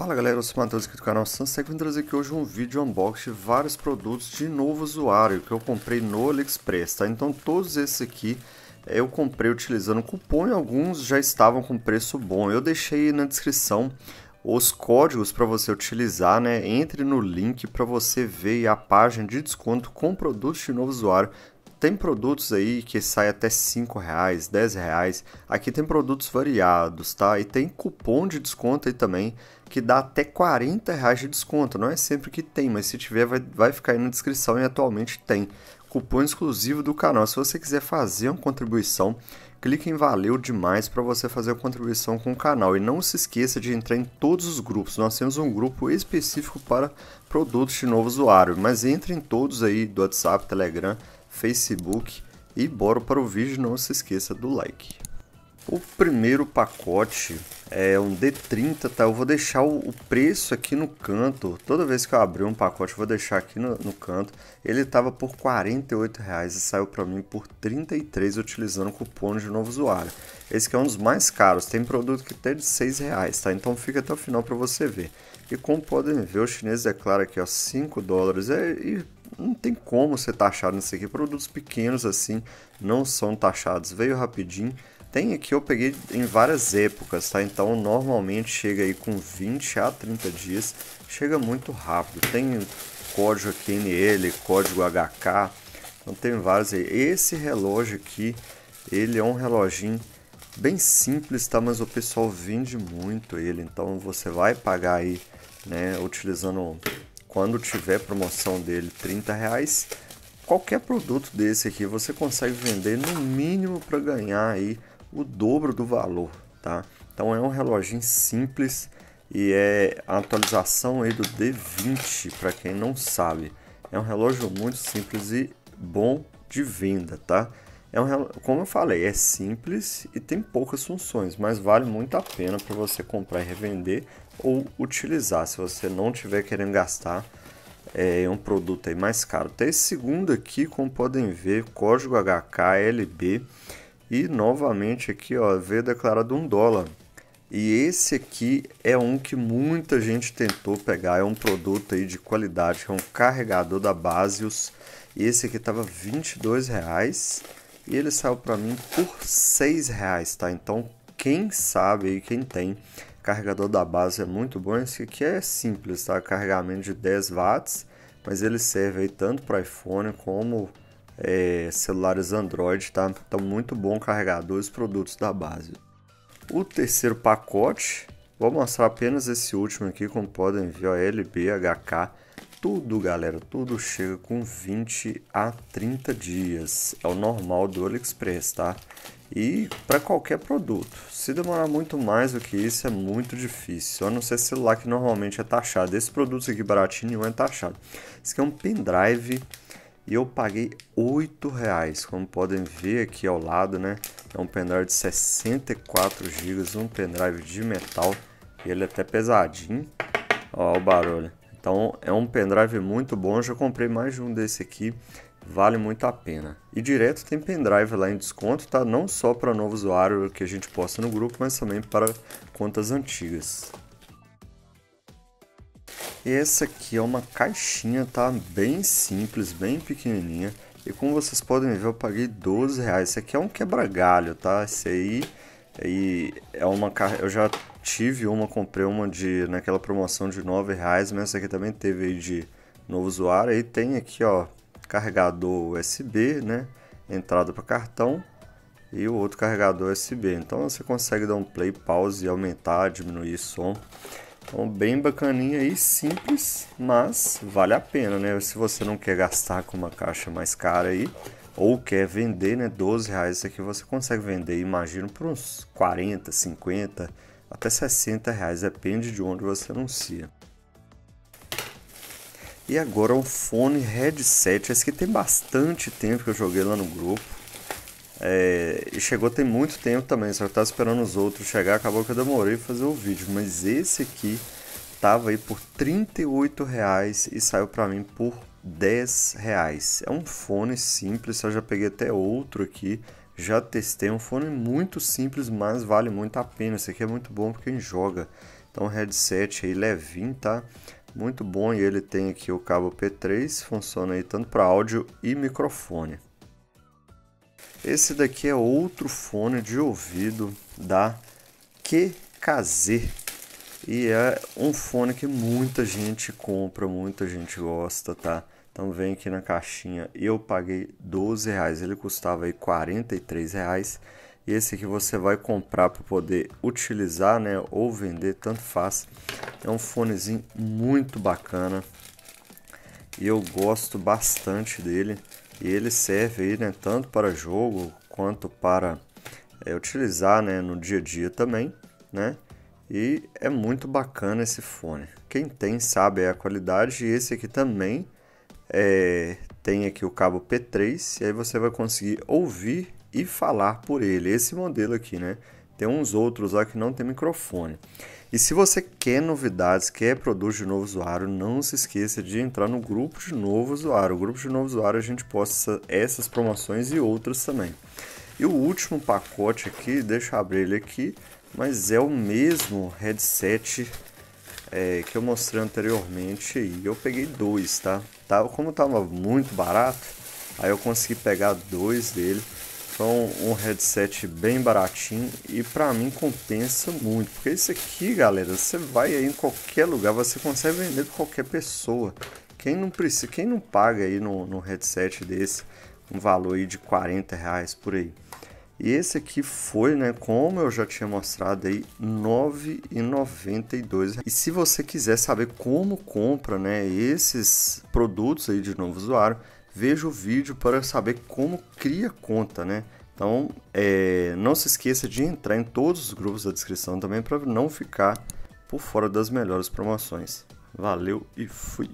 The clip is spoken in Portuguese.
Fala galera, eu sou o Matheus aqui do canal Sunset e vim trazer aqui hoje um vídeo unboxing de vários produtos de novo usuário que eu comprei no AliExpress, tá? Então todos esses aqui eh, eu comprei utilizando cupom e alguns já estavam com preço bom. Eu deixei na descrição os códigos para você utilizar, né? Entre no link para você ver a página de desconto com produtos de novo usuário tem produtos aí que sai até 5 reais, 10 reais. Aqui tem produtos variados, tá? E tem cupom de desconto aí também que dá até 40 reais de desconto. Não é sempre que tem, mas se tiver vai, vai ficar aí na descrição e atualmente tem. Cupom exclusivo do canal. Se você quiser fazer uma contribuição, clique em valeu demais para você fazer a contribuição com o canal. E não se esqueça de entrar em todos os grupos. Nós temos um grupo específico para produtos de novo usuário, mas entre em todos aí do WhatsApp, Telegram, Facebook e bora para o vídeo, não se esqueça do like. O primeiro pacote é um D30, tá? Eu vou deixar o preço aqui no canto. Toda vez que eu abrir um pacote, vou deixar aqui no, no canto. Ele tava por R$ e saiu para mim por 33 utilizando cupom de novo usuário. Esse que é um dos mais caros, tem produto que até de R$ tá? Então fica até o final para você ver. E como podem ver, o chinês é claro aqui, ó, 5 dólares é, e não tem como ser taxado nisso aqui. Produtos pequenos assim não são taxados. Veio rapidinho. Tem aqui, eu peguei em várias épocas, tá? Então normalmente chega aí com 20 a 30 dias. Chega muito rápido. Tem código aqui código HK. Então tem vários aí. Esse relógio aqui, ele é um reloginho bem simples, tá? Mas o pessoal vende muito ele. Então você vai pagar aí, né? Utilizando quando tiver promoção dele 30 reais, qualquer produto desse aqui você consegue vender no mínimo para ganhar aí o dobro do valor, tá? Então é um reloginho simples e é a atualização aí do D20 para quem não sabe. É um relógio muito simples e bom de venda, tá? É um, como eu falei, é simples e tem poucas funções, mas vale muito a pena para você comprar e revender ou utilizar, se você não tiver querendo gastar é, um produto aí mais caro. Tem esse segundo aqui, como podem ver, código HKLB e novamente aqui, ó, veio declarado um dólar. E esse aqui é um que muita gente tentou pegar, é um produto aí de qualidade, é um carregador da Basius. Esse aqui estava 22 reais. E ele saiu para mim por seis reais, tá? Então, quem sabe e quem tem carregador da base é muito bom. Esse aqui é simples, tá? Carregamento de 10 watts, mas ele serve aí tanto para iPhone como é, celulares Android, tá? Então, muito bom carregador os produtos da base. O terceiro pacote, vou mostrar apenas esse último aqui, como podem ver, ó, LBHK tudo, galera, tudo chega com 20 a 30 dias. É o normal do AliExpress, tá? E para qualquer produto. Se demorar muito mais do que isso, é muito difícil. A não ser celular que normalmente é taxado. Esse produto aqui baratinho não é taxado. Esse aqui é um pendrive e eu paguei 8 reais. Como podem ver aqui ao lado, né? É um pendrive de 64 GB, um pendrive de metal. ele é até pesadinho. Ó, o barulho. Então é um pendrive muito bom, já comprei mais de um desse aqui, vale muito a pena. E direto tem pendrive lá em desconto, tá? Não só para novo usuário que a gente posta no grupo, mas também para contas antigas. E essa aqui é uma caixinha, tá? Bem simples, bem pequenininha. E como vocês podem ver, eu paguei 12 reais. Esse aqui é um quebra-galho, tá? Esse aí, aí é uma eu já Tive uma, comprei uma de naquela promoção de R$ reais, mas essa aqui também teve aí de novo usuário. Aí tem aqui, ó, carregador USB, né? Entrada para cartão e o outro carregador USB. Então você consegue dar um play, pause, aumentar, diminuir som. Então bem bacaninha e simples, mas vale a pena, né? Se você não quer gastar com uma caixa mais cara aí, ou quer vender, né? 12 reais isso aqui você consegue vender, imagino, por uns 40, 50 até 60 reais, depende de onde você anuncia. E agora um fone headset, esse que tem bastante tempo que eu joguei lá no grupo. É, e chegou tem muito tempo também, só que eu tava esperando os outros chegar, acabou que eu demorei pra fazer o vídeo. Mas esse aqui tava aí por 38 reais e saiu para mim por 10 reais. É um fone simples, eu já peguei até outro aqui, já testei. É um fone muito simples, mas vale muito a pena. Esse aqui é muito bom para quem joga. Então, headset aí levinho, tá? Muito bom. E ele tem aqui o cabo P3, funciona aí tanto para áudio e microfone. Esse daqui é outro fone de ouvido da QKZ. E é um fone que muita gente compra, muita gente gosta, tá? Então vem aqui na caixinha, eu paguei 12 reais, ele custava aí 43 reais. E esse aqui você vai comprar para poder utilizar, né, ou vender, tanto faz. É um fonezinho muito bacana. E eu gosto bastante dele. E ele serve aí, né, tanto para jogo quanto para é, utilizar, né, no dia a dia também, né? E é muito bacana esse fone. Quem tem sabe a qualidade. E esse aqui também é, tem aqui o cabo P3. E aí você vai conseguir ouvir e falar por ele. Esse modelo aqui, né? Tem uns outros lá que não tem microfone. E se você quer novidades, quer produto de novo usuário, não se esqueça de entrar no grupo de novo usuário. O grupo de novo usuário a gente posta essas promoções e outras também. E o último pacote aqui, deixa eu abrir ele aqui, mas é o mesmo headset é, que eu mostrei anteriormente e eu peguei dois, tá? Tava tá, Como tava muito barato, aí eu consegui pegar dois dele. Então, um headset bem baratinho e para mim compensa muito, porque esse aqui, galera, você vai aí em qualquer lugar, você consegue vender para qualquer pessoa. Quem não precisa, quem não paga aí no, no headset desse um valor aí de 40 reais por aí. E esse aqui foi, né, como eu já tinha mostrado aí, R$ 9,92. E se você quiser saber como compra, né, esses produtos aí de novo usuário, veja o vídeo para saber como cria conta, né? Então, é, não se esqueça de entrar em todos os grupos da descrição também para não ficar por fora das melhores promoções. Valeu e fui!